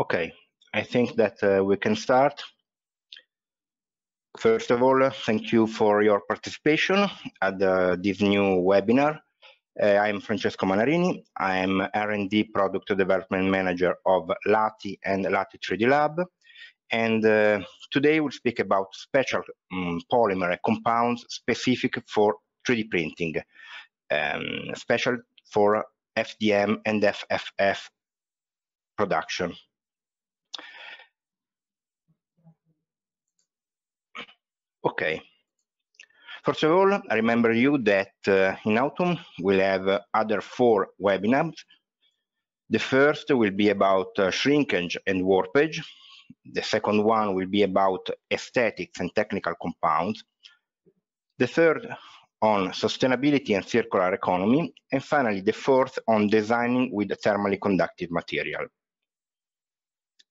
Okay, I think that uh, we can start. First of all, thank you for your participation at the, this new webinar. Uh, I'm Francesco Manarini. I'm R&D Product Development Manager of Lati and Lati 3D Lab. And uh, today we'll speak about special um, polymer compounds specific for 3D printing, um, special for FDM and FFF production. Okay. First of all, I remember you that uh, in autumn we'll have uh, other four webinars. The first will be about uh, shrinkage and warpage. The second one will be about aesthetics and technical compounds. The third on sustainability and circular economy. And finally, the fourth on designing with thermally conductive material.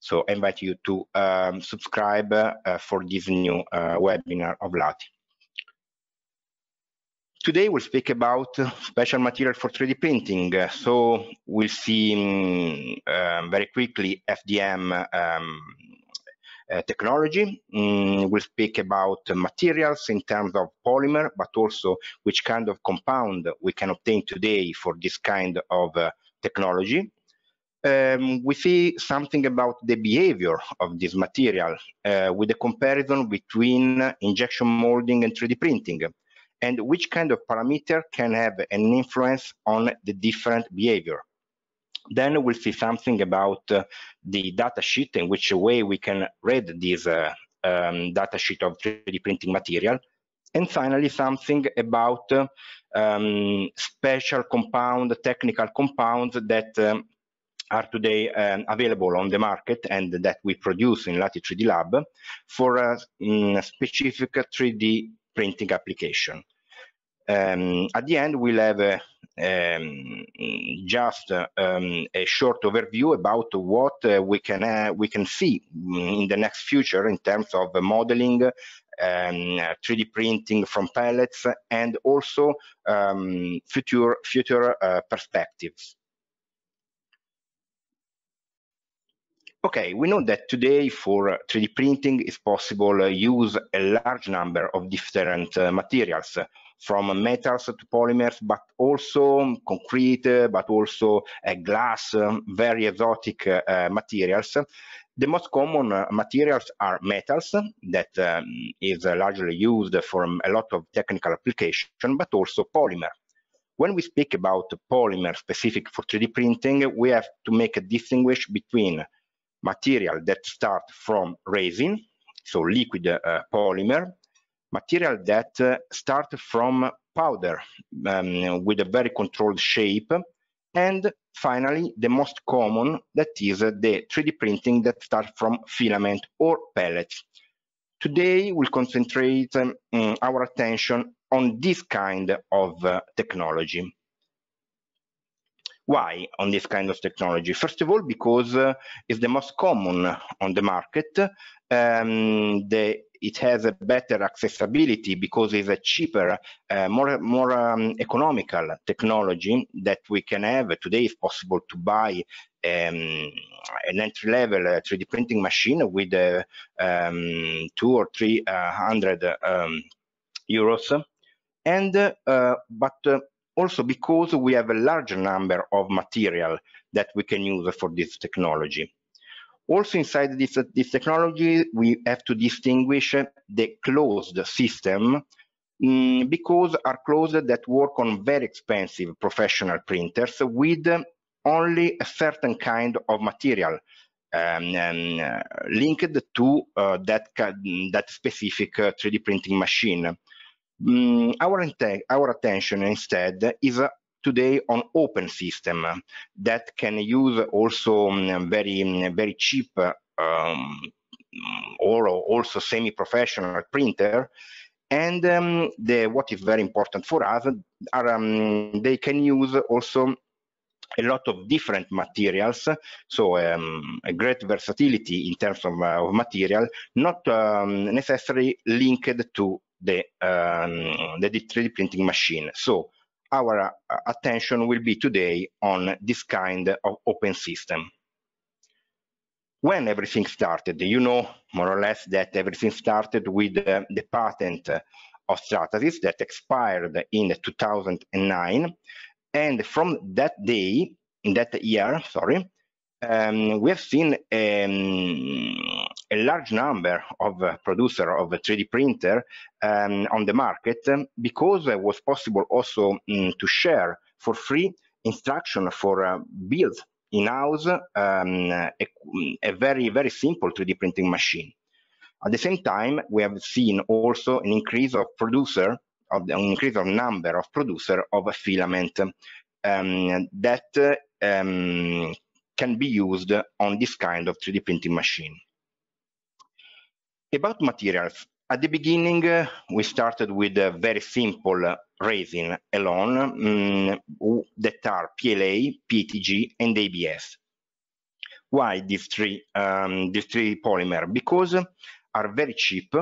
So I invite you to um, subscribe uh, for this new uh, webinar of LATI. Today we'll speak about uh, special material for 3D printing. So we'll see mm, um, very quickly FDM um, uh, technology. Mm, we'll speak about materials in terms of polymer, but also which kind of compound we can obtain today for this kind of uh, technology um, we see something about the behavior of this material uh, with the comparison between injection molding and 3D printing, and which kind of parameter can have an influence on the different behavior. Then we'll see something about uh, the data sheet in which way we can read this uh, um, data sheet of 3D printing material. And finally, something about uh, um, special compound, technical compounds that um, are today um, available on the market and that we produce in Lati 3D Lab for a, mm, a specific 3D printing application. Um, at the end, we'll have a, um, just um, a short overview about what uh, we can uh, we can see mm, in the next future in terms of modeling, 3D um, printing from pellets, and also um, future future uh, perspectives. Okay, we know that today for 3D uh, printing, it's possible to uh, use a large number of different uh, materials, from metals to polymers, but also concrete, but also glass, um, very exotic materials. The most common uh, materials are metals that um, is uh, largely used for um, a lot of technical application, but also polymer. When we speak about polymer specific for 3D printing, we have to make a distinguish between material that start from resin, so liquid uh, polymer, material that uh, start from powder um, with a very controlled shape, and finally, the most common, that is uh, the 3D printing that start from filament or pellets. Today, we'll concentrate um, our attention on this kind of uh, technology. Why on this kind of technology? First of all, because uh, it's the most common on the market. Um, the, it has a better accessibility because it's a cheaper, uh, more, more um, economical technology that we can have today if possible to buy um, an entry level uh, 3D printing machine with uh, um, two or three uh, hundred um, euros. And uh, but uh, also because we have a large number of material that we can use for this technology. Also inside this, this technology, we have to distinguish the closed system mm, because are closed that work on very expensive professional printers with only a certain kind of material um, um linked to uh, that, that specific uh, 3D printing machine. Mm, our, our attention instead is uh, today on open system that can use also um, very mm, very cheap um, or also semi-professional printer and um, the, what is very important for us are um, they can use also a lot of different materials so um, a great versatility in terms of, uh, of material not um, necessarily linked to the, um, the 3D printing machine. So our uh, attention will be today on this kind of open system. When everything started, you know more or less that everything started with uh, the patent of Stratasys that expired in 2009. And from that day, in that year, sorry, um, we have seen um, a large number of uh, producer of 3D printer um, on the market um, because it was possible also um, to share for free instruction for uh, build in-house um, a, a very, very simple 3D printing machine. At the same time, we have seen also an increase of producer of the increase of number of producer of a filament um, that uh, um, can be used on this kind of 3D printing machine. About materials, at the beginning, uh, we started with a very simple uh, resin alone um, mm, that are PLA, PETG, and ABS. Why these three, um, these three polymer? Because are very cheap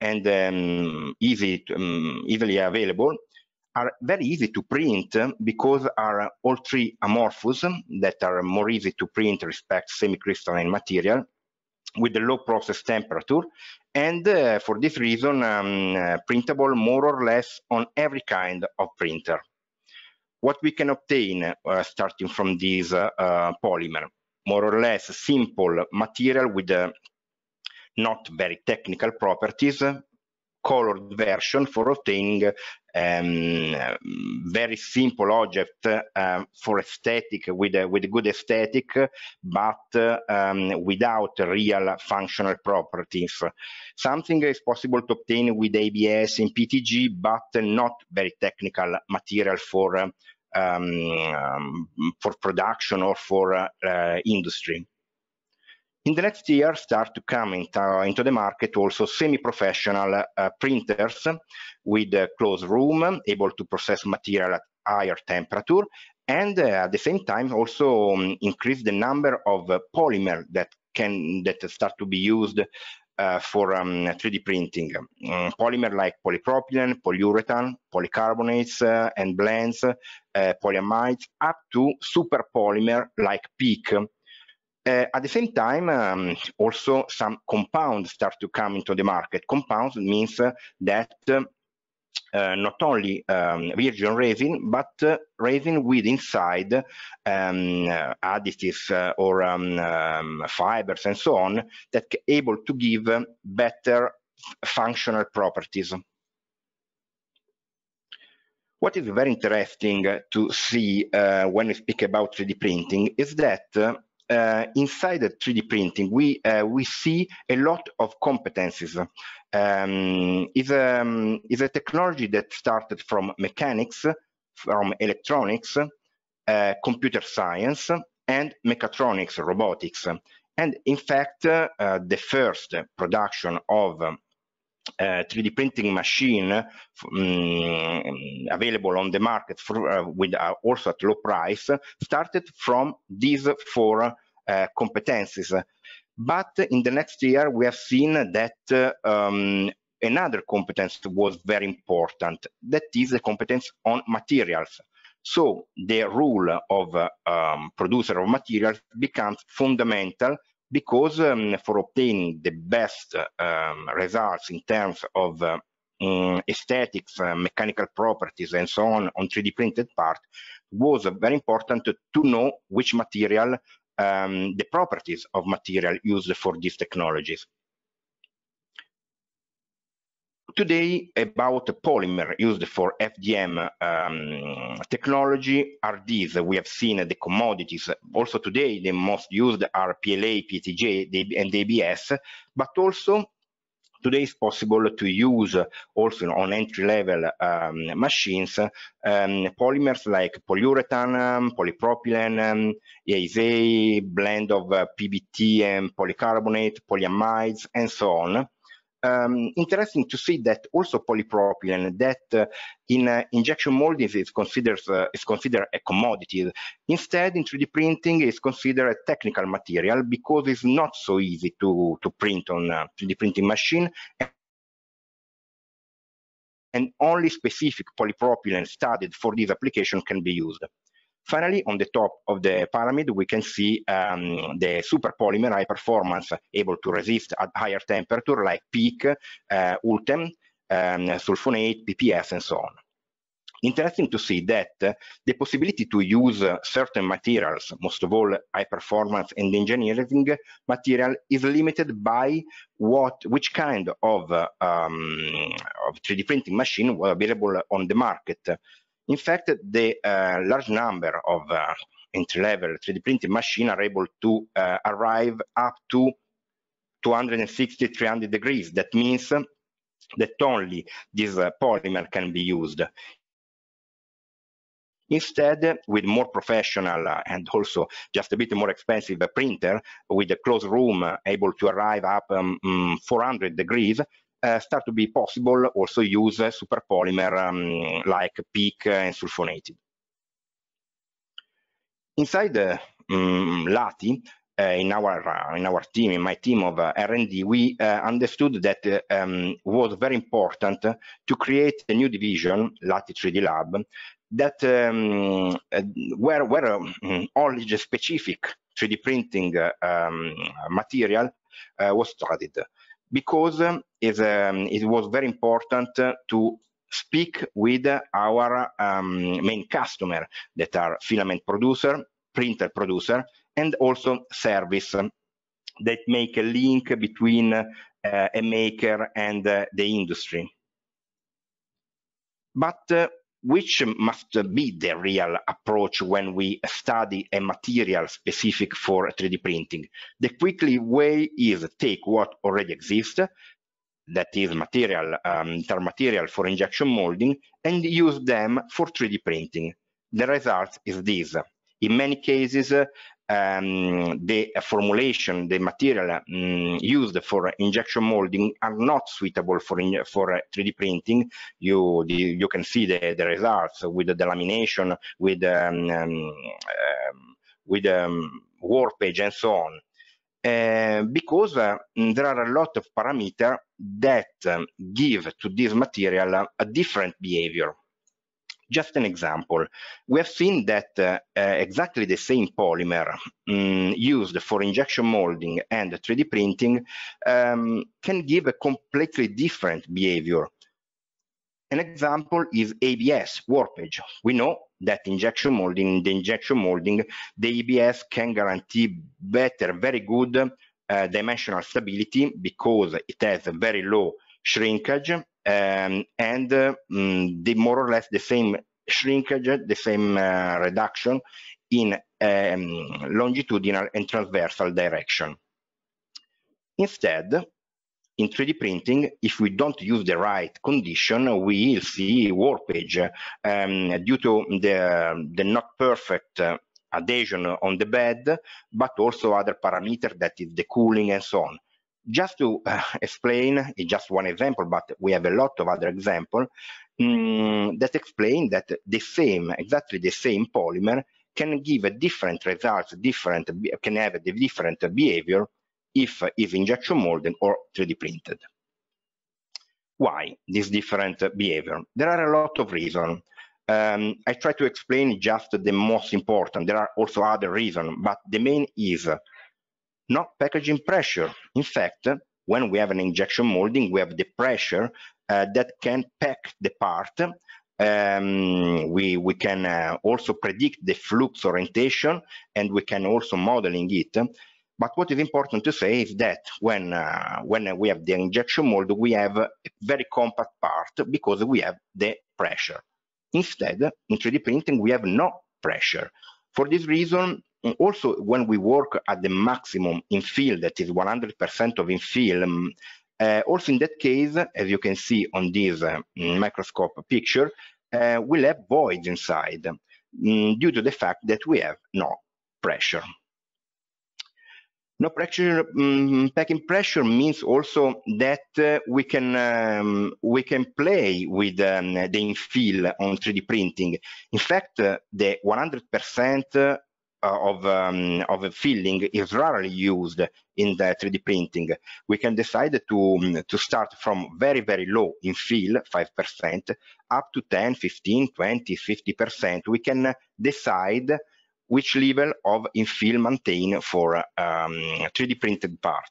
and um, easy, to, um, easily available, are very easy to print because are all three amorphous that are more easy to print respect semi-crystalline material with the low process temperature and uh, for this reason um, uh, printable more or less on every kind of printer. What we can obtain uh, starting from this uh, uh, polymer, more or less simple material with uh, not very technical properties, colored version for obtaining um, very simple object uh, for aesthetic with a, with good aesthetic, but uh, um, without real functional properties. Something is possible to obtain with ABS in PTG, but not very technical material for um, um for production or for uh, industry in the next year start to come into, into the market also semi-professional uh, printers with a closed room, able to process material at higher temperature, and uh, at the same time also um, increase the number of uh, polymer that can that start to be used uh, for um, 3D printing. Um, polymer like polypropylene, polyurethane, polycarbonates uh, and blends, polyamides, up to super polymer like PEEK, uh, at the same time, um, also some compounds start to come into the market. Compounds means uh, that uh, not only um, virgin resin, but uh, resin with inside um, uh, additives uh, or um, um, fibers and so on that are able to give uh, better functional properties. What is very interesting to see uh, when we speak about 3D printing is that uh, inside the 3D printing, we uh, we see a lot of competencies. Um, is a um, is a technology that started from mechanics, from electronics, uh, computer science, and mechatronics, robotics. And in fact, uh, the first production of uh, eh, 3D printing machine um, available on the market for, uh, eh, with uh, also at low price started from these four competencies. But in the next year, we have seen that um, another competence was very important, that is the competence on materials. So the role of um, producer of materials becomes fundamental because um, for obtaining the best um, results in terms of uh, um, aesthetics, uh, mechanical properties, and so on on 3D printed part was very important to know which material, um, the properties of material used for these technologies today about polymer used for FDM um, technology are these. We have seen the commodities. Also today, the most used are PLA, PTJ, and ABS, but also today it's possible to use also on entry level um, machines um, polymers like polyurethane, um, polypropylene, EASA, um, blend of uh, PBT and polycarbonate, polyamides, and so on um, interesting to see that also polypropylene that uh, in uh, injection molding is considered uh, is considered a commodity instead in 3d printing is considered a technical material because it's not so easy to to print on a 3d printing machine and only specific polypropylene studied for this application can be used Finally, on the top of the pyramid, we can see um, the super polymer high performance able to resist at higher temperature like peak, uh, ultem, um, sulfonate, PPS, and so on. Interesting to see that uh, the possibility to use uh, certain materials, most of all high performance and engineering material, is limited by what, which kind of, um, of 3D printing machine were available on the market. In fact, the uh, large number of uh, entry-level 3D printing machines are able to uh, arrive up to 260, 300 degrees. That means that only this polymer can be used. Instead, with more professional uh, and also just a bit more expensive uh, printer with a closed room uh, able to arrive up um, mm, 400 degrees, Eh, start to be possible also use uh, superpolymer um, like peak and sulfonated. Inside uh, um, LATI, eh, in our uh, in our team, in my team of uh, R&D, we uh, understood that um, was very important to create a new division, LATI 3D Lab, that um, where where only um, the specific 3D printing um, material was studied because um, um, it was very important uh, to speak with our um, main customer that are filament producer, printer producer, and also service um, that make a link between uh, a maker and uh, the industry. But uh, which must be the real approach when we study a material specific for 3D printing. The quickly way is take what already exists, that is material, um, for injection molding, and use them for 3D printing. The result is this. In many cases, uh, um, the formulation, the material um, used for injection molding are not suitable for in, for 3D uh, printing. You the, you can see the, the results with the, delamination, with um, um, um with um, warp page and so on. Uh, because uh, there are a lot of parameters that give to this material a different behavior just an example, we have seen that uh, uh exactly the same polymer um, used for injection molding and 3D printing um, can give a completely different behavior. An example is ABS, warpage. We know that injection molding, the injection molding, the ABS can guarantee better, very good uh, dimensional stability because it has a very low shrinkage um, and uh, mm, the more or less the same shrinkage, the same uh, reduction in um, longitudinal and transversal direction. Instead, in 3D printing, if we don't use the right condition, we will see warpage um, due to the, the not perfect uh, adhesion on the bed, but also other parameter that is the cooling and so on just to uh, explain just one example but we have a lot of other examples mm, that explain that the same exactly the same polymer can give a different results different can have a different behavior if is injection molded or 3d printed why this different behavior there are a lot of reasons um, I try to explain just the most important. There are also other reasons, but the main is not packaging pressure. In fact, when we have an injection molding, we have the pressure uh, that can pack the part. Um, we, we can uh, also predict the flux orientation and we can also modeling it. But what is important to say is that when, uh, when we have the injection mold, we have a very compact part because we have the pressure. Instead, in 3D printing, we have no pressure. For this reason, also, when we work at the maximum in field, that is 100% of in field, uh, also in that case, as you can see on this uh, microscope picture, uh, we'll have voids inside um, due to the fact that we have no pressure. No pressure um, packing pressure means also that uh, we can um, we can play with um, the infill on 3D printing. In fact, uh, the 100% uh, of, um, of a filling is rarely used in the 3D printing. We can decide to, um, to start from very, very low in fill, 5%, up to 10, 15, 20, 50%. We can decide which level of infill maintain for um, 3D printed part.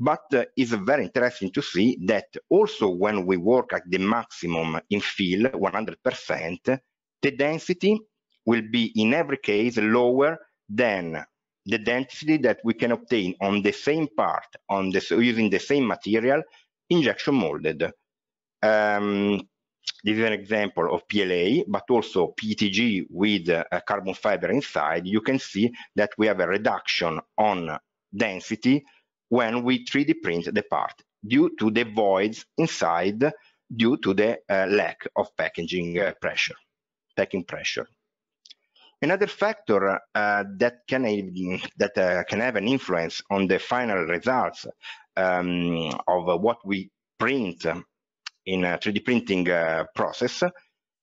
But uh, it's very interesting to see that also when we work at the maximum infill, 100%, the density will be in every case lower than the density that we can obtain on the same part on using the same material injection molded um, this is an example of PLA, but also PETG with a uh, carbon fiber inside, you can see that we have a reduction on density when we 3D print the part due to the voids inside due to the uh, lack of packaging uh, pressure, packing pressure. Another factor uh, that can have, that uh, can have an influence on the final results um, of what we print in a 3D printing uh, process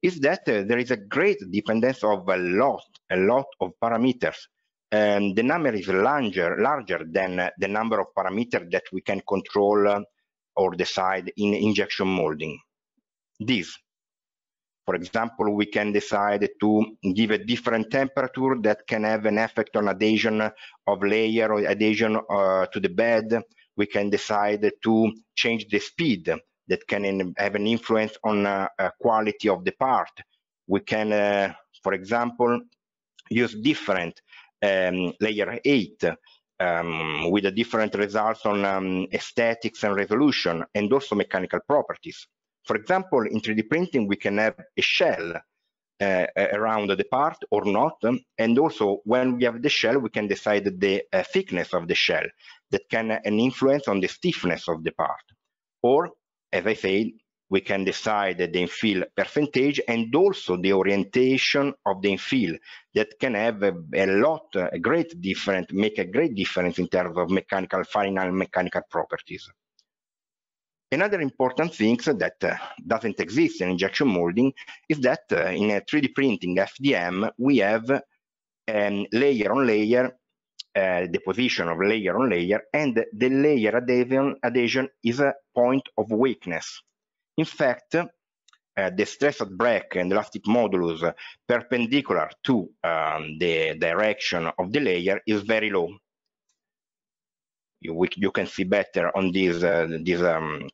is that uh, there is a great dependence of a lot, a lot of parameters. Um, the number is larger, larger than the number of parameters that we can control uh, or decide in injection molding. This for example, we can decide to give a different temperature that can have an effect on adhesion of layer or adhesion uh, to the bed. We can decide to change the speed that can have an influence on uh, uh, quality of the part. We can, uh, for example, use different um, layer 8 um, with a different results on um, aesthetics and resolution and also mechanical properties. For example, in 3D printing, we can have a shell uh, around the part or not. And also when we have the shell, we can decide the uh, thickness of the shell that can uh, an influence on the stiffness of the part. Or as I said, we can decide the infill percentage and also the orientation of the infill that can have a, a lot, a great difference, make a great difference in terms of mechanical, final mechanical properties. Another important thing that uh, doesn't exist in injection molding is that uh, in a 3D printing FDM, we have um, layer on layer uh, deposition of layer on layer, and the layer adhesion, adhesion is a point of weakness. In fact, uh, the stress at break and elastic modulus perpendicular to um, the direction of the layer is very low. You, we, you can see better on this, uh, this um,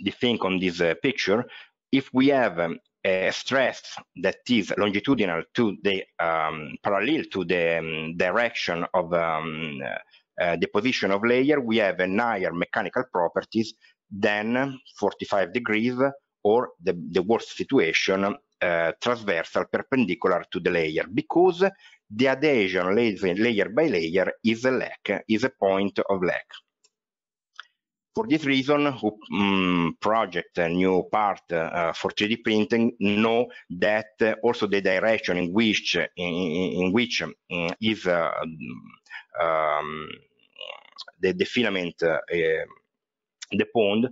the thing on this uh, picture, if we have um, a stress that is longitudinal to the um, parallel to the um, direction of um, uh, uh, the position of layer, we have a higher mechanical properties than 45 degrees or the, the worst situation uh, transversal perpendicular to the layer because the adhesion layer, layer by layer is a lack, is a point of lack. For this reason, who um, project a new part uh, for 3D printing know that uh, also the direction in which uh, in, in which um, is uh, um, the, the, filament uh, eh, the pond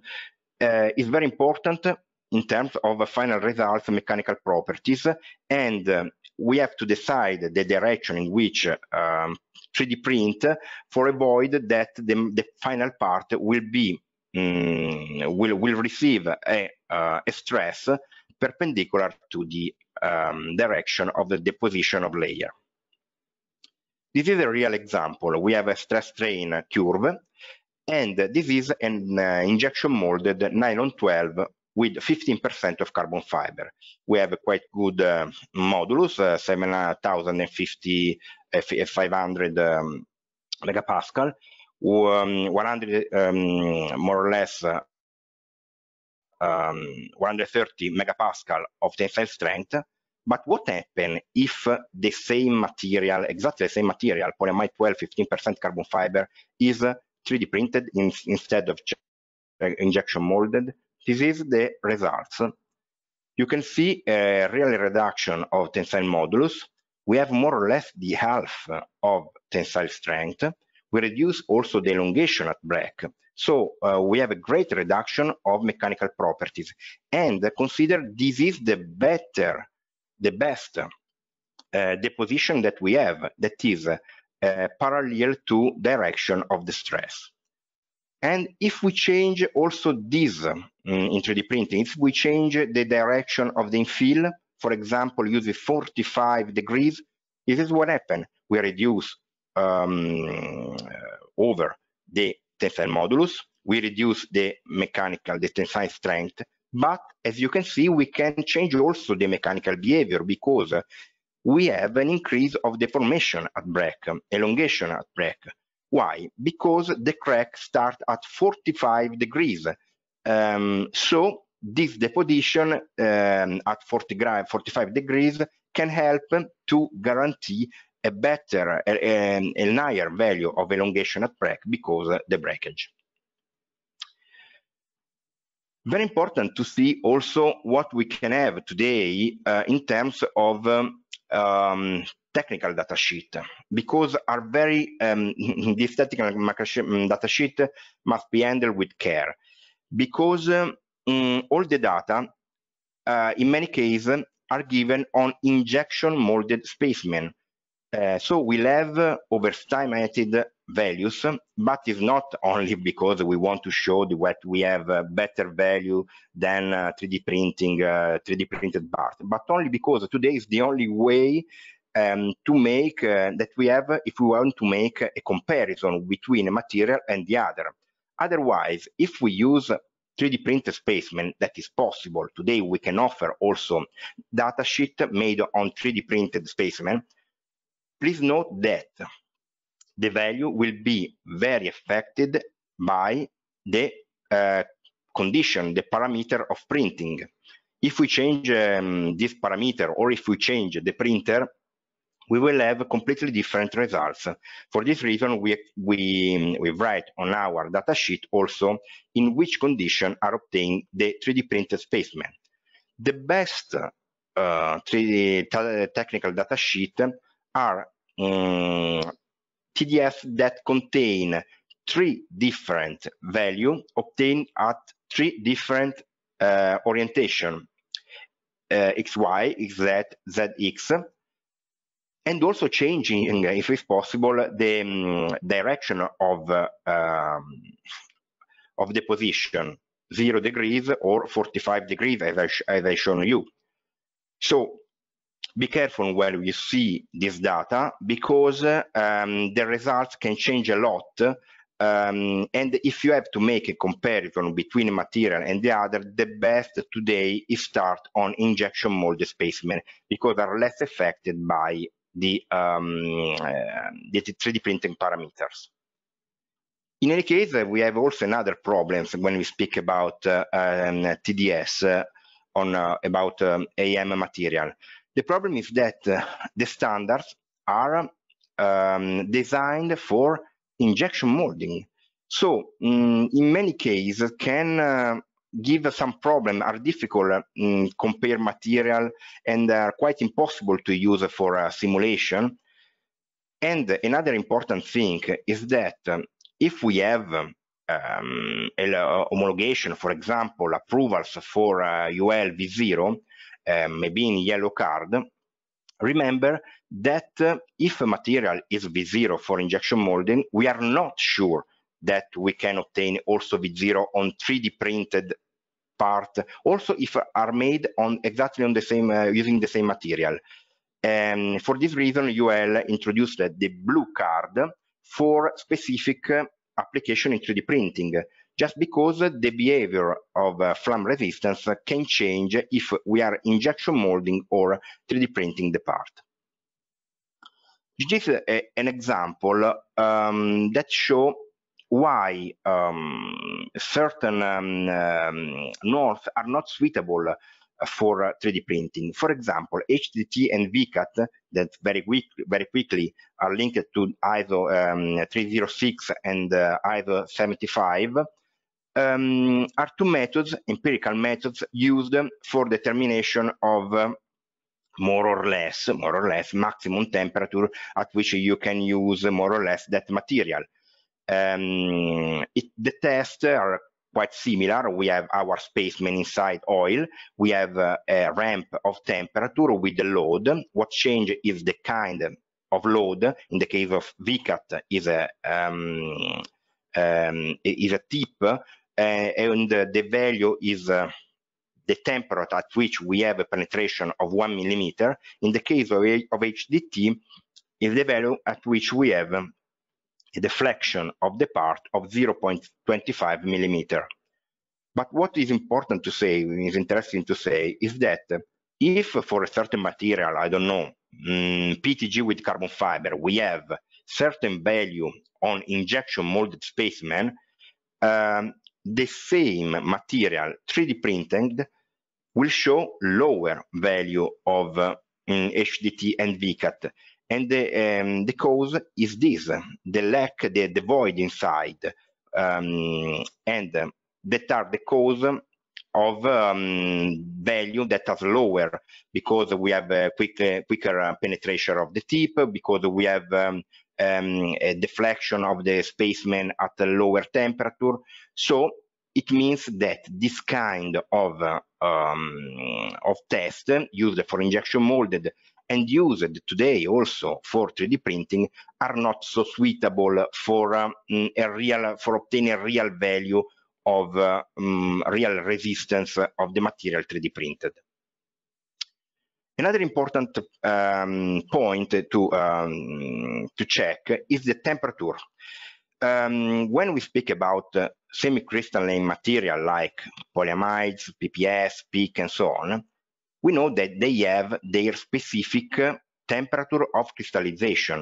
is very important in terms of final results, mechanical properties, and we have to decide the direction in which um, 3D print for avoid that the, the final part will be um, will will receive a, uh, a stress perpendicular to the um, direction of the deposition of layer. This is a real example. We have a stress strain curve, and this is an uh, injection molded nylon 12 with 15% of carbon fiber. We have a quite good uh, modulus, uh, 7,050, uh, uh 500 um, megapascal, um, 100, um, more or less, uh, um, 130 megapascal of tensile strength. But what happens if the same material, exactly the same material, polyamide 12, 15% carbon fiber, is 3D uh, printed in, instead of uh, injection molded? This is the results. You can see a real reduction of tensile modulus. We have more or less the half of tensile strength. We reduce also the elongation at break. So uh, we have a great reduction of mechanical properties. And consider this is the better, the best uh, deposition that we have, that is uh, parallel to direction of the stress. And if we change also this um, in 3D printing, if we change the direction of the infill, for example, use 45 degrees, this is what happens. We reduce um, uh, over the tensile modulus, we reduce the mechanical, the tensile strength, but as you can see, we can change also the mechanical behavior because we have an increase of deformation at break, um, elongation at break. Why? Because the crack starts at 45 degrees. Um, so this deposition um, at 40 45 degrees can help to guarantee a better, a, a higher value of elongation at break because the breakage. Very important to see also what we can have today uh, in terms of um, um, technical datasheet because are very um, this technical mm, datasheet must be handled with care because um, mm, all the data uh, in many cases are given on injection molded specimen uh, so we'll have uh, overestimated values, but it's not only because we want to show that we have a uh, better value than uh, 3D printing, 3D uh, printed part, but only because today is the only way um, to make uh, that we have uh, if we want to make a comparison between a material and the other. Otherwise, if we use 3D printed specimen that is possible today, we can offer also datasheet made on 3D printed specimen. Please note that the value will be very affected by the uh, condition, the parameter of printing. If we change um, this parameter or if we change the printer, we will have completely different results. For this reason, we, we, we write on our datasheet also in which condition are obtained the 3D printed specimen. The best uh, 3D technical datasheet are um, mm, TDF that contain three different value obtained at three different uh, orientation, uh, XY, XZ, ZX, and also changing, eh, if it's possible, the um, direction of uh, um, of the position, zero degrees or 45 degrees, as I as I shown you. So be careful when you see this data because uh, um, the results can change a lot. Um, and if you have to make a comparison between material and the other, the best today is start on injection mold specimen because are less affected by the, um, eh, the 3D printing parameters. In any case, we have also another problem when we speak about um, TDS uh, on uh, about um, AM material. The problem is that uh, the standards are um, designed for injection molding. So um, in many cases can uh, give some problem are difficult um, compare material and are quite impossible to use for uh, simulation and another important thing is that um, if we have um, homologation, for example, approvals for uh, UL V0, uh, um, maybe in yellow card, remember that uh, if a material is V0 for injection molding, we are not sure that we can obtain also with zero on 3D printed part, also if are made on exactly on the same uh, using the same material. Um, for this reason, UL introduced the blue card for specific uh, application in 3D printing, just because the behavior of uh, flame resistance can change if we are injection molding or 3D printing the part. This is a, uh, an example um, that show why um, certain um, um are not suitable for uh, 3D printing. For example, HDT and VCAT that very quick, very quickly are linked to ISO um, 306 and uh, ISO 75 um, are two methods, empirical methods used for determination of uh, more or less, more or less maximum temperature at which you can use more or less that material. Um, it, the tests are quite similar. We have our spaceman inside oil. We have uh, a ramp of temperature with the load. What change is the kind of load. In the case of VCAT, is a um, um, is a tip, uh, and the value is. Uh, the temperature at which we have a penetration of one millimeter. In the case of, of HDT, is the value at which we have a deflection of the part of 0.25 millimeter. But what is important to say, is interesting to say, is that if for a certain material, I don't know, mm, PTG with carbon fiber, we have certain value on injection molded specimen, um, the same material 3D printed will show lower value of uh, mm, HDT and VCAT. And the, um, the cause is this, the lack, the, the void inside, um, and uh, that are the cause of um, value that are lower because we have a quick, uh, quicker uh, penetration of the tip, because we have um, um, a deflection of the specimen at a lower temperature. So it means that this kind of, uh, of test used for injection molded and used today also for 3D printing are not so suitable for um, a real for obtaining a real value of uh, um, real resistance of the material 3D printed. Another important um, point to um, to check is the temperature. Um, when we speak about uh, semi-crystalline material like polyamides, PPS, PEEK, and so on, we know that they have their specific uh, temperature of crystallization.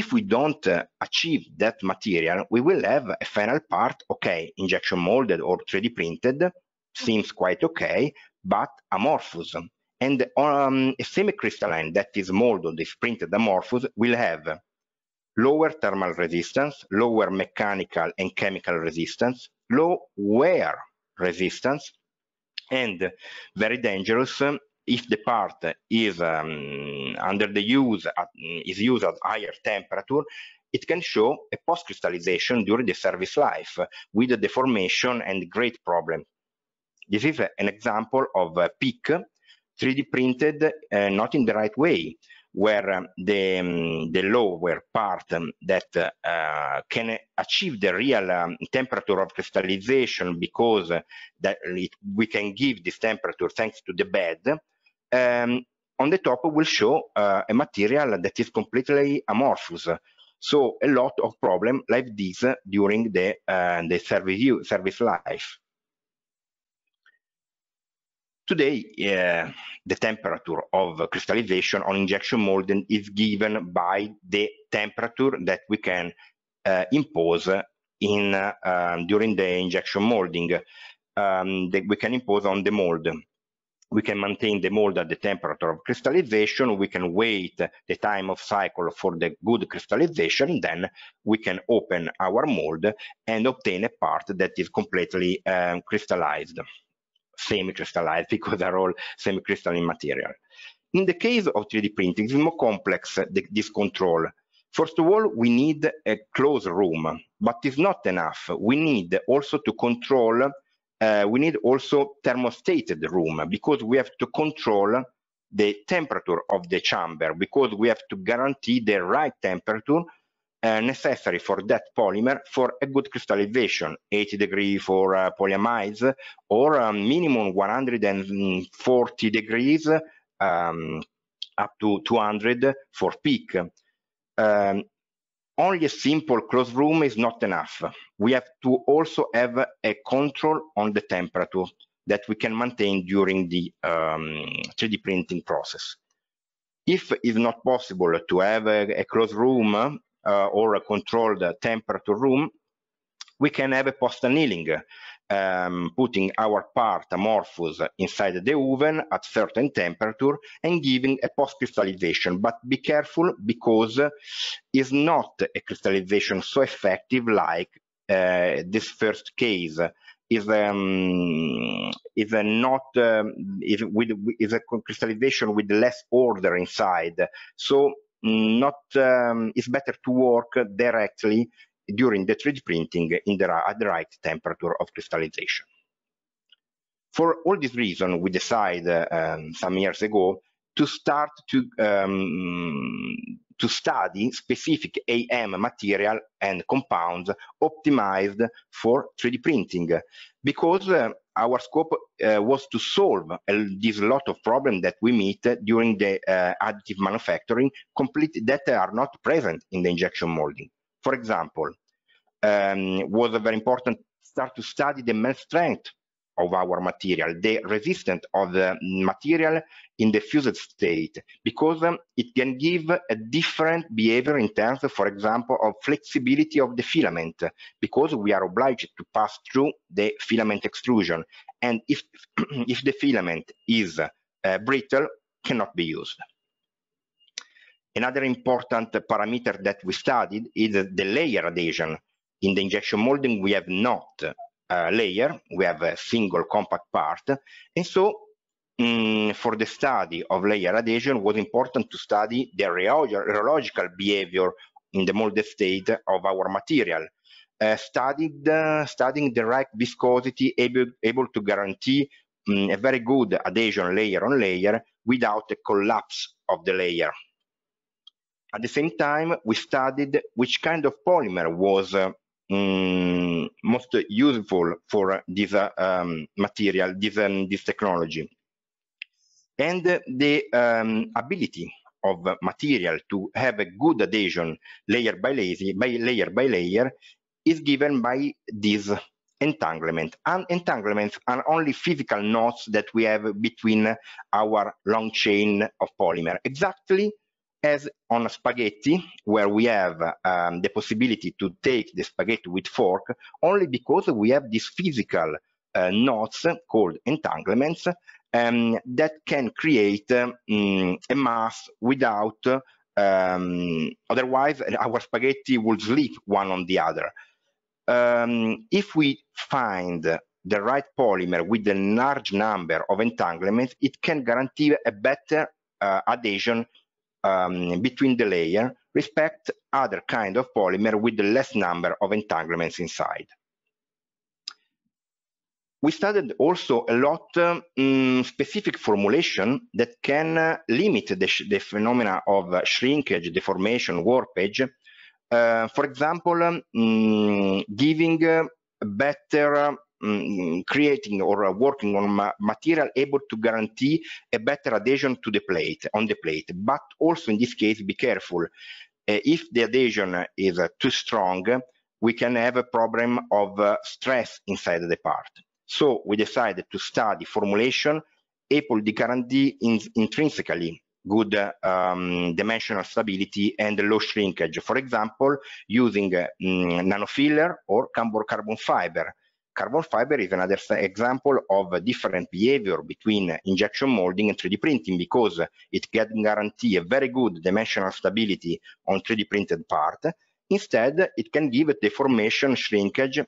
If we don't uh, achieve that material, we will have a final part, okay, injection molded or 3D printed, seems quite okay, but amorphous. And um, a that that is molded, is printed amorphous, will have lower thermal resistance, lower mechanical and chemical resistance, low wear resistance, and very dangerous um, if the part is um, under the use at, is used at higher temperature it can show a post crystallization during the service life with a deformation and great problem this is an example of a peak 3d printed uh, not in the right way where um, the, um, the lower part um, that uh, can achieve the real um, temperature of crystallization because uh, that it, we can give this temperature thanks to the bed, um, on the top will show uh, a material that is completely amorphous. So a lot of problem like this during the, uh, the service, service life. Today, uh, the temperature of crystallization on injection molding is given by the temperature that we can uh, impose in uh, um, during the injection molding um, that we can impose on the mold. We can maintain the mold at the temperature of crystallization. We can wait the time of cycle for the good crystallization. Then we can open our mold and obtain a part that is completely um, crystallized semi-crystallized because they're all semi-crystalline material. In the case of 3D printing, it's more complex, the, this control. First of all, we need a closed room, but it's not enough. We need also to control, uh, we need also thermostated room because we have to control the temperature of the chamber because we have to guarantee the right temperature uh, necessary for that polymer for a good crystallization, 80 degree for uh, polyamides or a um, minimum 140 degrees um, up to 200 for peak. Um, only a simple closed room is not enough. We have to also have a control on the temperature that we can maintain during the um, 3D printing process. If it's not possible to have a, a closed room, uh, or a controlled uh, temperature room, we can have a post-annealing, um, putting our part amorphous inside the oven at certain temperature and giving a post-crystallization. But be careful because it's not a crystallization so effective like uh, this first case is um, is a not um, is with is a crystallization with less order inside. So not um, it's better to work directly during the 3D printing in the, at the right temperature of crystallization. For all these reasons, we decided um, some years ago to start to um, to study specific AM material and compounds optimized for 3D printing because uh, our scope uh, was to solve this lot of problems that we meet during the uh, additive manufacturing complete that are not present in the injection molding. For example, um, was very important start to study the melt strength of our material, the resistance of the material in the fused state, because um, it can give a different behavior in terms, of, for example, of flexibility of the filament, because we are obliged to pass through the filament extrusion. And if, if the filament is uh, brittle, cannot be used. Another important parameter that we studied is the layer adhesion. In the injection molding, we have not uh, layer, we have a single compact part. And so um, for the study of layer adhesion was important to study the rheological behavior in the molded state of our material. Uh, studied, uh, studying the right viscosity able, able to guarantee um, a very good adhesion layer on layer without a collapse of the layer. At the same time, we studied which kind of polymer was uh, um, most useful for this um, material, this, um, this technology. And the um, ability of material to have a good adhesion layer by layer, by layer by layer is given by this entanglement. And entanglements are only physical knots that we have between our long chain of polymer, exactly as on spaghetti, where we have um, the possibility to take the spaghetti with fork only because we have these physical uh, knots called entanglements um, that can create um, a mass without, um, otherwise our spaghetti would slip one on the other. Um, if we find the right polymer with a large number of entanglements, it can guarantee a better uh, adhesion um, between the layer respect other kind of polymer with the less number of entanglements inside. We studied also a lot um, specific formulation that can uh, limit the, the, phenomena of uh, shrinkage, deformation, warpage. Uh, for example, um, giving uh, better Mm, creating or uh, working on material able to guarantee a better adhesion to the plate, on the plate. But also in this case, be careful. Uh, if the adhesion is uh, too strong, we can have a problem of uh, stress inside the part. So we decided to study formulation, able to in intrinsically good uh, um, dimensional stability and low shrinkage. For example, using uh, mm, nanofiller or carbon fiber Carbon fiber is another example of a different behavior between injection molding and 3D printing because it can guarantee a very good dimensional stability on 3D printed part. Instead, it can give a deformation shrinkage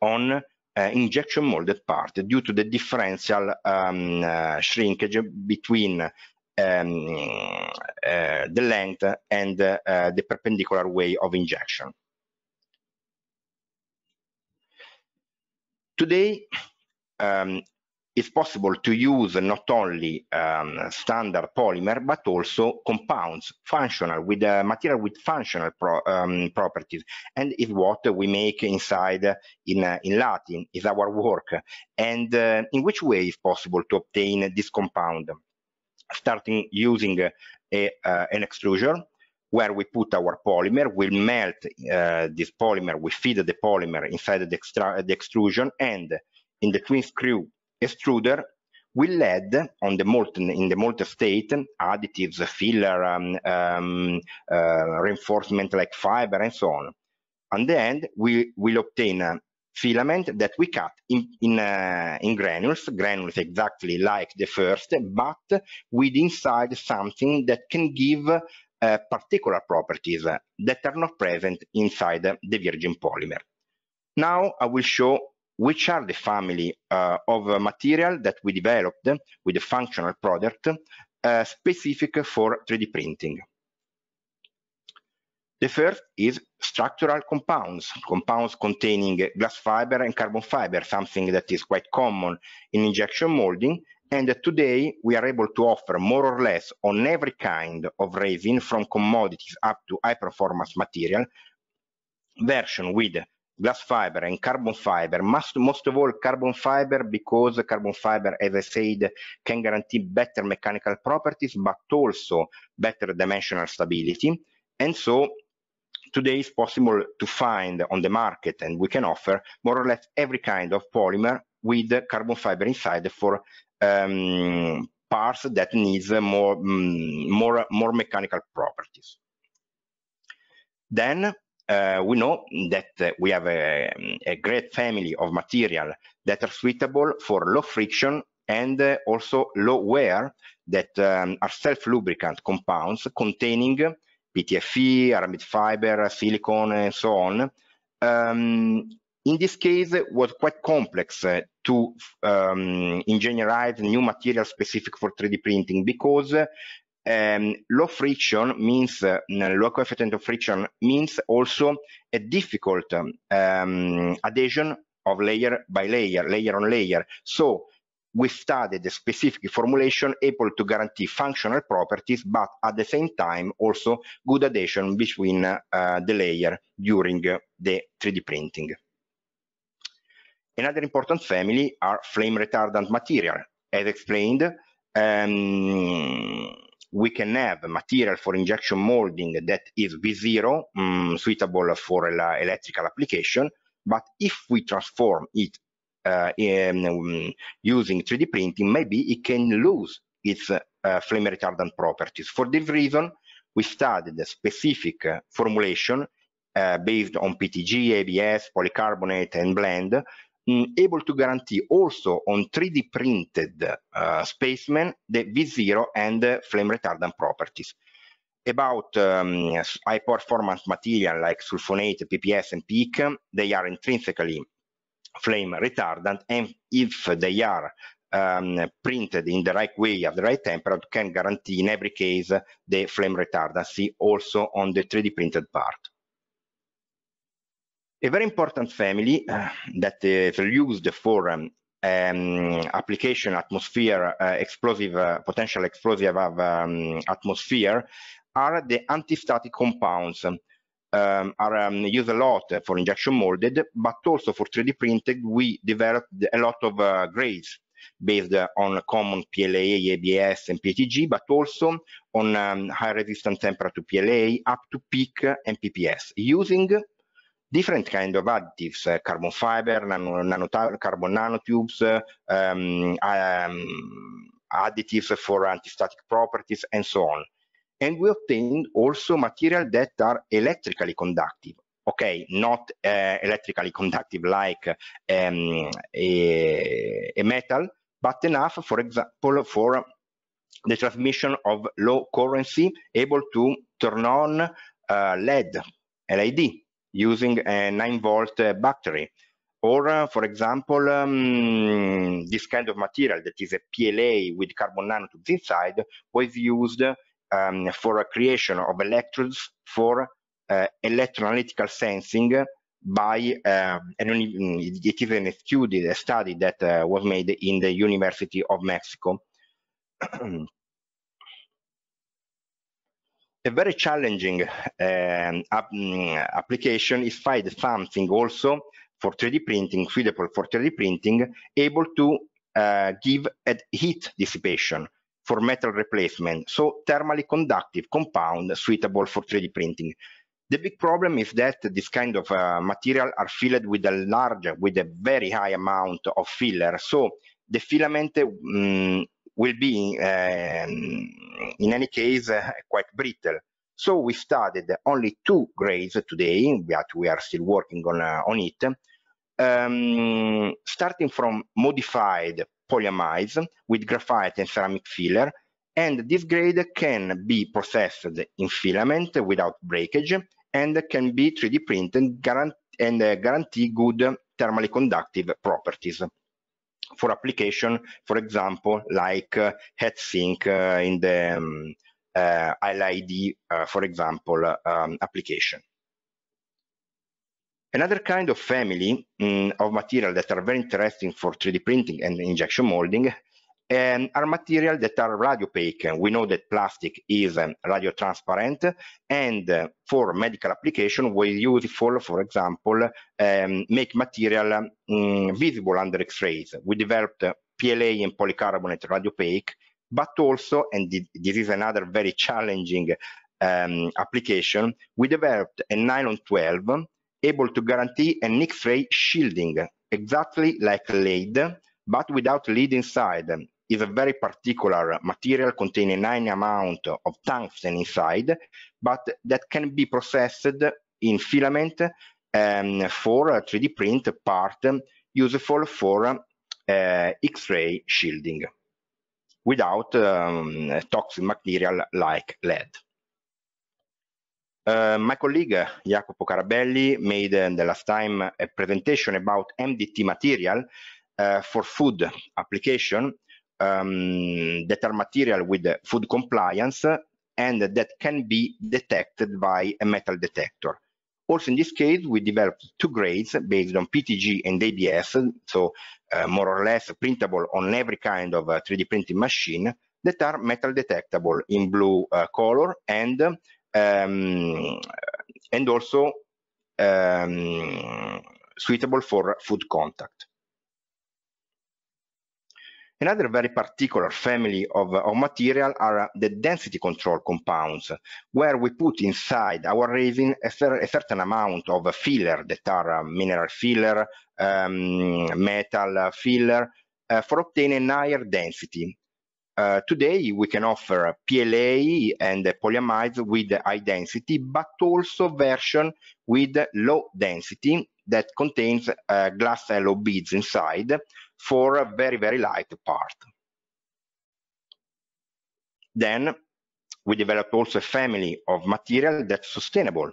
on uh, injection molded part due to the differential um, uh, shrinkage between um, uh, the length and uh, the perpendicular way of injection. Today, um, it's possible to use not only um, standard polymer, but also compounds, functional, with uh, material with functional pro um, properties. And is what we make inside uh, in, uh, in Latin, is our work. And uh, in which way is possible to obtain this compound? Starting using a, an extrusion, where we put our polymer, we melt uh, this polymer, we feed the polymer inside the, the, extrusion, and in the twin screw extruder, we'll add on the molten, in the molten state, additives, filler, um, um, uh, reinforcement like fiber, and so on. On the end, we will obtain a filament that we cut in, in, uh, in granules, granules exactly like the first, but with inside something that can give Eh, particular properties that are not present inside the virgin polymer. Now I will show which are the family uh, of material that we developed with a functional product uh, specific for 3D printing. The first is structural compounds, compounds containing glass fiber and carbon fiber, something that is quite common in injection molding and today we are able to offer more or less on every kind of resin from commodities up to high performance material version with glass fiber and carbon fiber, most, most of all carbon fiber because carbon fiber, as I said, can guarantee better mechanical properties, but also better dimensional stability. And so today it's possible to find on the market and we can offer more or less every kind of polymer with carbon fiber inside for um, parts that needs more, mm, more, more mechanical properties. Then uh, we know that uh, we have a, a, great family of material that are suitable for low friction and uh, also low wear that um, are self-lubricant compounds containing PTFE, aramid fiber, silicone, and so on, um, in this case, it was quite complex uh, to um, engineerize new material specific for 3D printing because um, low friction means uh, low coefficient of friction means also a difficult um, um, adhesion of layer by layer, layer on layer. So we studied a specific formulation able to guarantee functional properties, but at the same time also good adhesion between uh, the layer during uh, the 3D printing. Another important family are flame retardant material. As explained, um, we can have material for injection molding that is V0, um, mm, suitable for electrical application, but if we transform it uh, in, um, using 3D printing, maybe it can lose its uh, flame retardant properties. For this reason, we studied a specific uh, formulation uh, based on PTG, ABS, polycarbonate, and blend um, able to guarantee also on 3D printed uh, spacemen the V0 and uh, flame retardant properties. About um, high performance material like sulfonate, PPS and PEEK, they are intrinsically flame retardant and if they are um, printed in the right way at the right temperature can guarantee in every case the flame retardancy also on the 3D printed part. A very important family uh, that is uh, used for um, um, application atmosphere uh, explosive potential explosive of um, atmosphere are the antistatic compounds um, are um, used a lot for injection molded, but also for 3D printing. we developed a lot of uh, grades based on common PLA, ABS, and PETG, but also on um, high resistance temperature PLA up to peak and PPS, using different kind of additives, uh, carbon fiber, nano, nano carbon nanotubes, uh, um, um, additives for antistatic properties, and so on. And we obtained also material that are electrically conductive. Okay, not uh, electrically conductive like um, a, a metal, but enough, for example, for the transmission of low currency able to turn on uh, eh, LED, LED, using a 9 volt uh, battery. Or, uh, for example, um, this kind of material that is a PLA with carbon nanotubes inside was used um, for a creation of electrodes for uh, electroanalytical sensing by um, an, mm, it is an study, a study that uh, was made in the University of Mexico. a very challenging um, application is find something also for 3D printing, suitable for 3D printing, able to uh, give a heat dissipation for metal replacement. So thermally conductive compound suitable for 3D printing. The big problem is that this kind of uh, material are filled with a large, with a very high amount of filler. So the filament um, will be, um, in any case, uh, quite brittle. So we studied only two grades today, but we are still working on, uh, on it, um, starting from modified polyamides with graphite and ceramic filler, and this grade can be processed in filament without breakage and can be 3D printed and uh, guarantee good thermally conductive properties for application, for example, like uh, headsink uh, in the um, uh, LID, uh, for example, um, application. Another kind of family um, of material that are very interesting for 3D printing and injection molding um, are materials that are radiopaque. We know that plastic is um, radiotransparent, and uh, for medical application, we use for, for example, um, make material mm, visible under X-rays. We developed uh, PLA and polycarbonate radiopaque, but also, and this is another very challenging um, application, we developed a nylon 12 able to guarantee an X-ray shielding, exactly like lead, but without lead inside is a very particular material containing a nine amount of tungsten inside, but that can be processed in filament um, for 3D print part useful for uh, X-ray shielding without um, toxic material like lead. Uh, my colleague Jacopo Carabelli made uh, the last time a presentation about MDT material uh, for food application um, that are material with food compliance and that can be detected by a metal detector. Also, in this case, we developed two grades based on PTG and ABS, so uh, more or less printable on every kind of uh, 3D printing machine that are metal detectable in blue uh, color and um, and also um, suitable for food contact. Another very particular family of, uh, of material are uh, the density control compounds, where we put inside our resin a, a certain amount of filler that are uh, mineral filler, um, metal filler, uh, for obtaining higher density. Uh, today, we can offer PLA and polyamides with high density, but also version with low density that contains uh, glass alloy beads inside for a very, very light part. Then we developed also a family of material that's sustainable.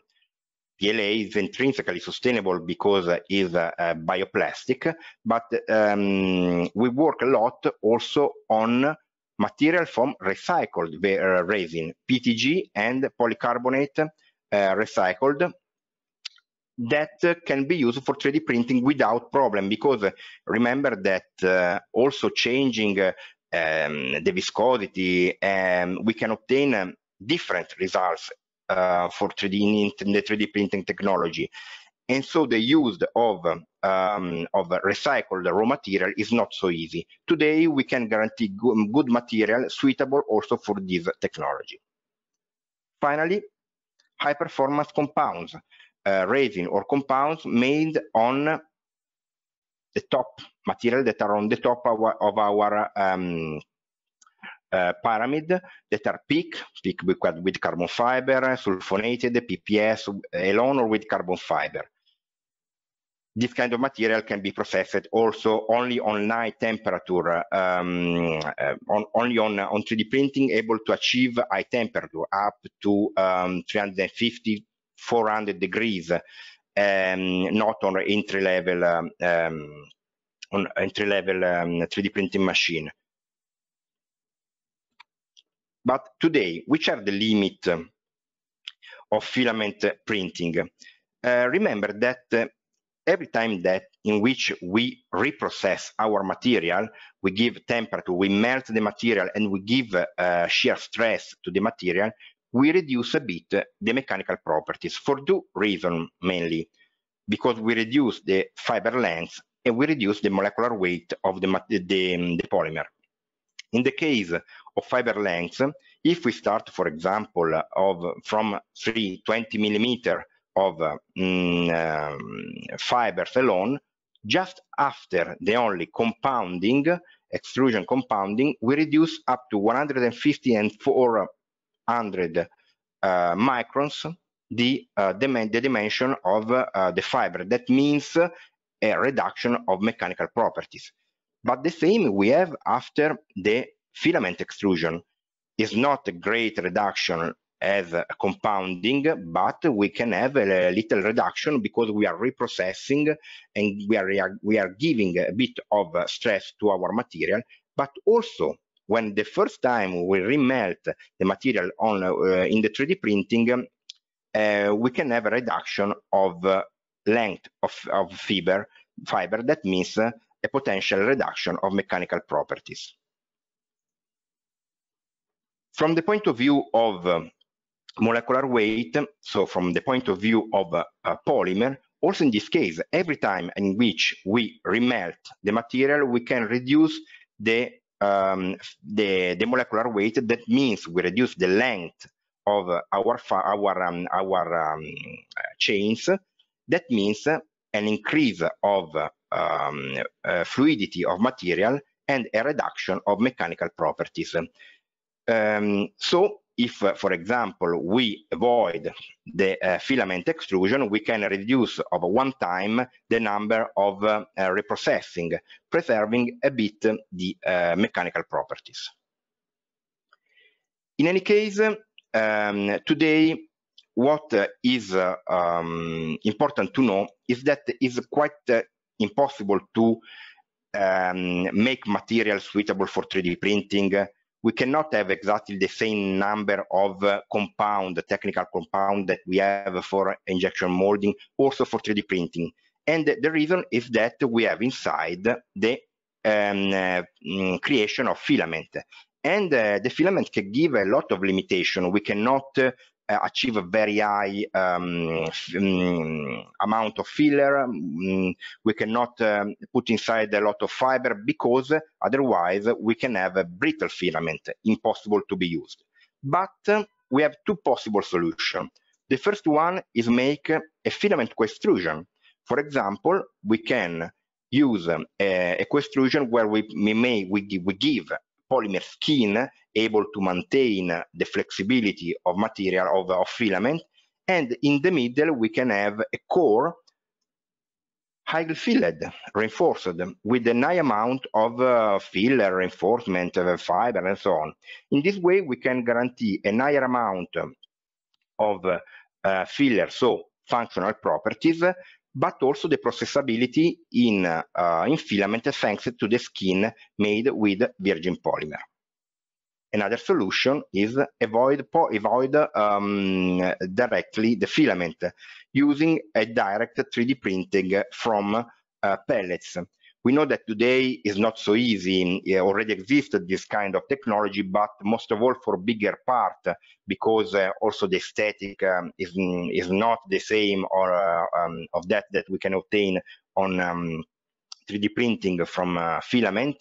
PLA is intrinsically sustainable because it is a, bioplastic, but um, we work a lot also on material from recycled uh, resin, PTG and polycarbonate uh, recycled that uh, can be used for 3D printing without problem because uh, remember that uh, also changing uh, um, the viscosity um, we can obtain um, different results uh, for 3D in the 3D printing technology and so the use of um, of recycled raw material is not so easy today we can guarantee good material suitable also for this technology finally high performance compounds uh, resin or compounds made on the top material that are on the top of our, of our um, uh, pyramid that are peak, peak with carbon fiber, sulfonated, PPS alone or with carbon fiber. This kind of material can be processed also only on high temperature, um, uh, on, only on, on 3D printing, able to achieve high temperature up to um, 350 400 degrees, um, not on entry level um, um, on entry level 3D um, printing machine. But today, which are the limit of filament printing? Uh, remember that uh, every time that in which we reprocess our material, we give temperature, we melt the material, and we give uh, shear stress to the material, we reduce a bit the mechanical properties for two reasons mainly, because we reduce the fiber length and we reduce the molecular weight of the, the, the polymer. In the case of fiber length, if we start, for example, of from 320 millimeter of mm, um, fibers alone, just after the only compounding, extrusion compounding, we reduce up to 150 and 4 100 uh, microns the, uh, the dimension of uh, the fiber. That means a reduction of mechanical properties. But the same we have after the filament extrusion. is not a great reduction as compounding, but we can have a, little reduction because we are reprocessing and we are, we are giving a bit of stress to our material, but also when the first time we remelt the material on uh, in the 3D printing, uh, we can have a reduction of uh, length of, of fiber, fiber. That means uh, a potential reduction of mechanical properties. From the point of view of uh, molecular weight, so from the point of view of uh, polymer, also in this case, every time in which we remelt the material, we can reduce the um, the, the molecular weight. That means we reduce the length of our our um, our um, chains. That means an increase of um, uh, fluidity of material and a reduction of mechanical properties. Um, so if, uh, for example, we avoid the uh, filament extrusion, we can reduce over one time the number of uh, uh reprocessing, preserving a bit the uh, mechanical properties. In any case, um, today, what uh, is um, important to know is that it's quite impossible to um, make materials suitable for 3D printing, we cannot have exactly the same number of uh, compound, technical compound that we have for injection molding, also for 3D printing. And the reason is that we have inside the um, uh, creation of filament. And uh, the filament can give a lot of limitation. We cannot uh, Eh, achieve a very high um, mm, amount of filler. Mm, we cannot um, put inside a lot of fiber because otherwise we can have a brittle filament, impossible to be used. But um, we have two possible solutions. The first one is make a filament extrusion. For example, we can use um, a, a extrusion where we, we may we, we give polymer skin able to maintain the flexibility of material of, of filament. And in the middle, we can have a core highly filled, reinforced with a high amount of uh, fill, reinforcement, uh, fiber, and so on. In this way, we can guarantee a higher amount of uh, filler, so functional properties, but also the processability in, uh, in filament thanks to the skin made with virgin polymer. Another solution is avoid, avoid um, directly the filament using a direct 3D printing from uh, pellets. We know that today is not so easy. It eh, already existed this kind of technology, but most of all for bigger part, because uh, also the aesthetic um, is mm, is not the same or uh, um, of that that we can obtain on um, 3D printing from uh, filament,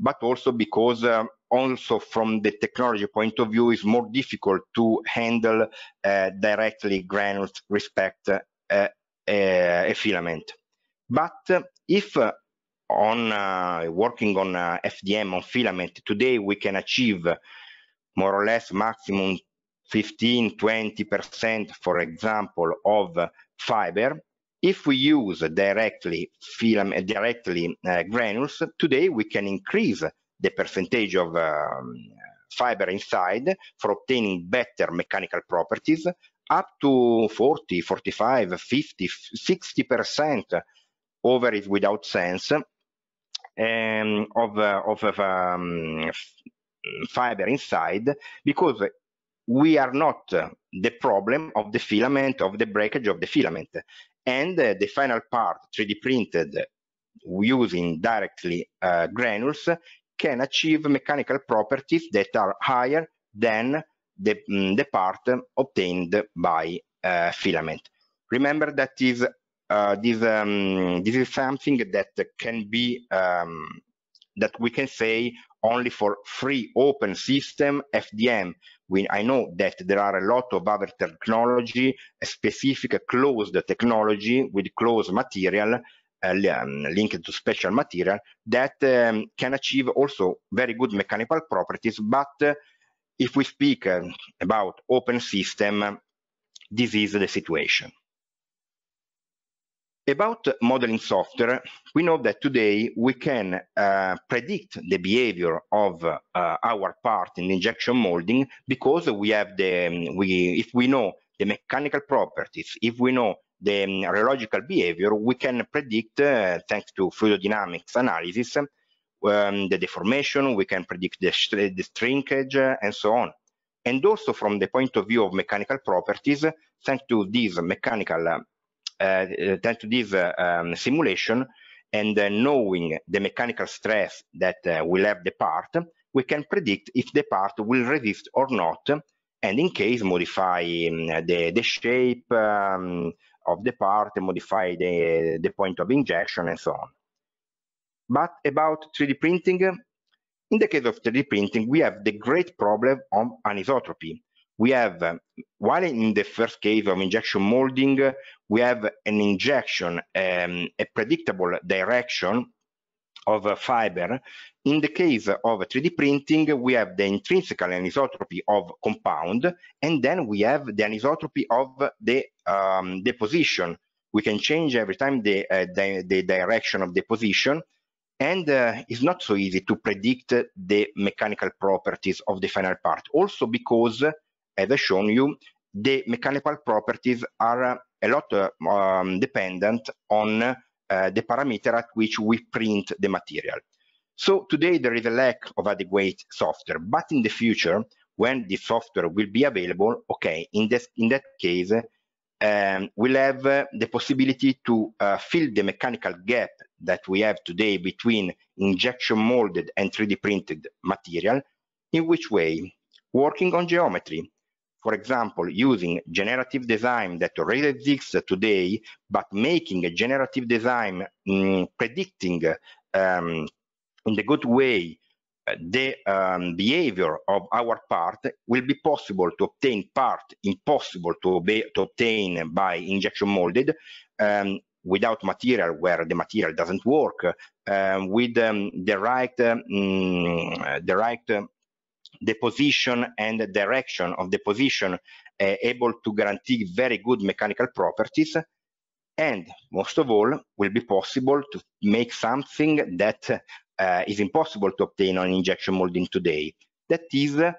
but also because uh, also from the technology point of view is more difficult to handle eh, directly granules respect a filament. But if uh, on uh, working on uh, FDM on filament, today we can achieve more or less maximum 15, 20%, for example, of fiber. If we use directly filament, directly uh, granules, today we can increase the percentage of um, fiber inside for obtaining better mechanical properties up to 40, 45, 50, 60% over it without sense um, uh, of, of um, fiber inside because we are not the problem of the filament, of the breakage of the filament. And uh, the final part, 3D printed using directly uh, granules, can achieve mechanical properties that are higher than the, mm, the part obtained by uh, filament. Remember that is uh, this um, this is something that can be um, that we can say only for free open system FDM. We, I know that there are a lot of other technology, specific closed technology with closed material uh, um, linked to special material that um, can achieve also very good mechanical properties. But uh, if we speak uh, about open system, this is the situation. About modeling software, we know that today we can uh, predict the behavior of uh, our part in injection molding because we have the um, we if we know the mechanical properties, if we know the um, rheological behavior, we can predict uh, thanks to fluid dynamics analysis um, the deformation, we can predict the, the shrinkage uh, and so on. And also from the point of view of mechanical properties, thanks to these mechanical uh, uh, uh, thanks to this uh, um, simulation and knowing the mechanical stress that will have the part, we can predict if the part will resist or not, and in case modify um, the, the shape um, of the part, modify the, the point of injection and so on. But about 3D printing, in the case of 3D printing, we have the great problem of anisotropy we have, um, while in the first case of injection molding, we have an injection, um, a predictable direction of a fiber. In the case of 3D printing, we have the intrinsic anisotropy of compound, and then we have the anisotropy of the um, deposition. We can change every time the, uh, the, the direction of deposition, and uh, it's not so easy to predict the mechanical properties of the final part. Also because as I shown you, the mechanical properties are a lot um, dependent on uh, the parameter at which we print the material. So today there is a lack of adequate software, but in the future, when the software will be available, okay, in, this, in that case, um, we'll have uh, the possibility to uh, fill the mechanical gap that we have today between injection molded and 3D printed material. In which way? Working on geometry, for example, using generative design that already exists today, but making a generative design mm, predicting um, in the good way uh, the um, behavior of our part will be possible to obtain part impossible to, obey, to obtain by injection molded um, without material where the material doesn't work uh, with um, the right um, mm, the right the position and the direction of the position eh, able to guarantee very good mechanical properties and most of all will be possible to make something that uh, is impossible to obtain on injection molding today that is in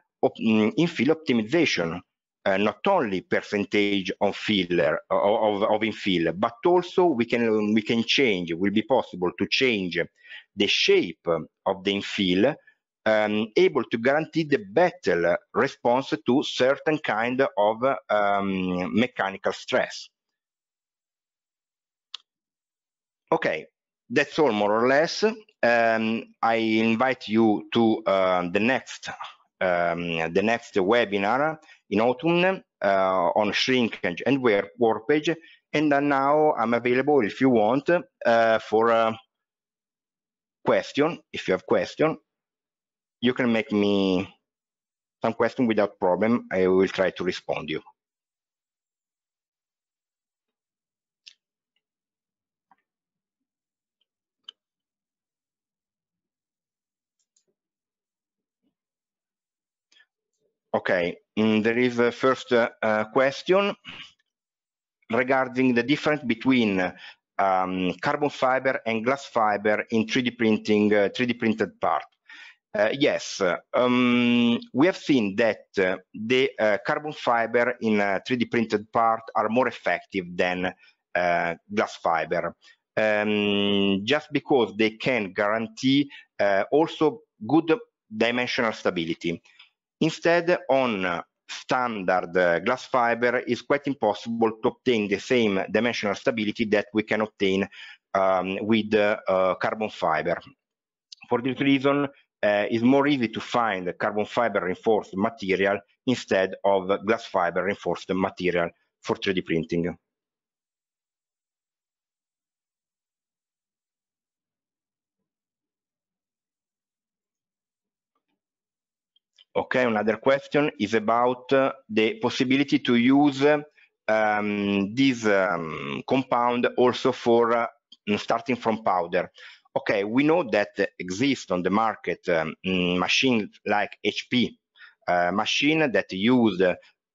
mm, infill optimization uh, not only percentage of filler of, of infill but also we can we can change will be possible to change the shape of the infill um, able to guarantee the better response to certain kind of um, mechanical stress. Okay, that's all more or less. Um, I invite you to uh, the next um, the next webinar in autumn uh, on shrinkage and warpage. page, and now I'm available if you want uh, for a uh, question, if you have question you can make me some question without problem. I will try to respond you. Okay, mm, there is a first uh, uh, question regarding the difference between um, carbon fiber and glass fiber in 3D printing, uh, 3D printed part. Uh, yes, um, we have seen that uh, the uh, carbon fiber in 3D printed part are more effective than uh, glass fiber, um, just because they can guarantee uh, also good dimensional stability. Instead, on standard uh, glass fiber, it's quite impossible to obtain the same dimensional stability that we can obtain um, with carbon fiber. For this reason, uh, eh, it's more easy to find carbon fiber reinforced material instead of glass fiber reinforced material for 3D printing. Okay, another question is about uh, the possibility to use uh, um, this um, compound also for uh, starting from powder okay, we know that exist on the market um, mm, like HP, uh, machine that use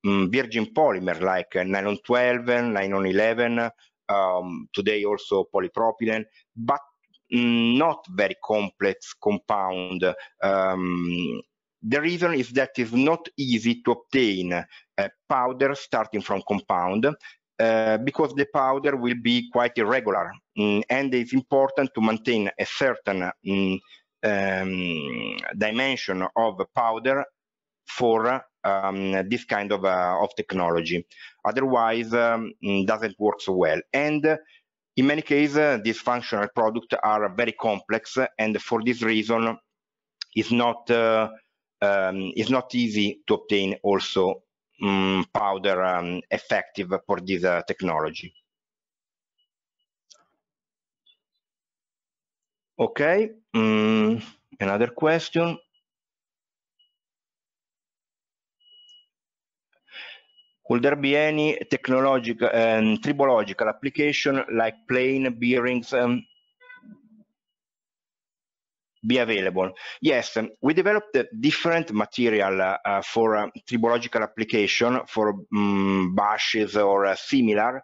mm, virgin polymer like nylon 12, nylon 11, um, today also polypropylene, but mm, not very complex compound. Um, the reason is that it's not easy to obtain a powder starting from compound uh, because the powder will be quite irregular um, and it's important to maintain a certain um, um, dimension of powder for um, this kind of, uh, of technology. Otherwise, it um, mm, doesn't work so well. And uh, in many cases, uh, these functional products are very complex, and for this reason, it's not, uh, um, it's not easy to obtain also um, powder um, effective for this uh, technology. Okay, um, another question. Will there be any technological and um, tribological application like plane bearings um, be available. Yes, we developed different material uh, uh, for um, tribological application for um, bashes or uh, similar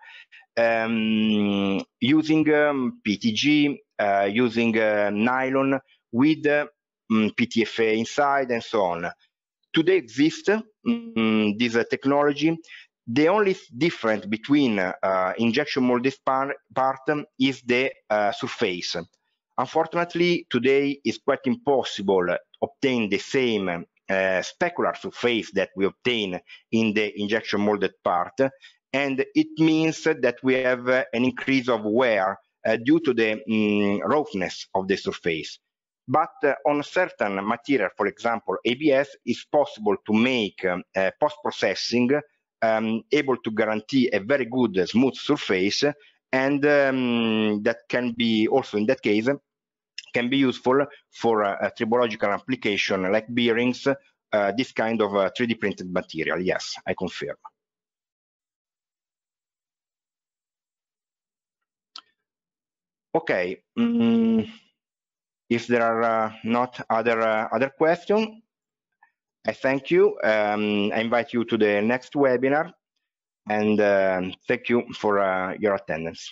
um, using um, PTG, uh, using uh, nylon with mm, PTFA inside and so on. Today exists mm, this technology. The only difference between injection molded part, part is the surface. Unfortunately, today it's quite impossible to obtain the same uh, specular surface that we obtain in the injection molded part. And it means that we have uh, an increase of wear uh, due to the mm, roughness of the surface. But on certain material, for example, ABS, it's possible to make um, post-processing um, able to guarantee a very good smooth surface and um, that can be also in that case can be useful for a, a tribological application like bearings, uh, this kind of uh, 3D printed material. Yes, I confirm. Okay, mm, if there are uh, not other uh, other questions, I thank you. Um, I invite you to the next webinar and um, thank you for uh, your attendance.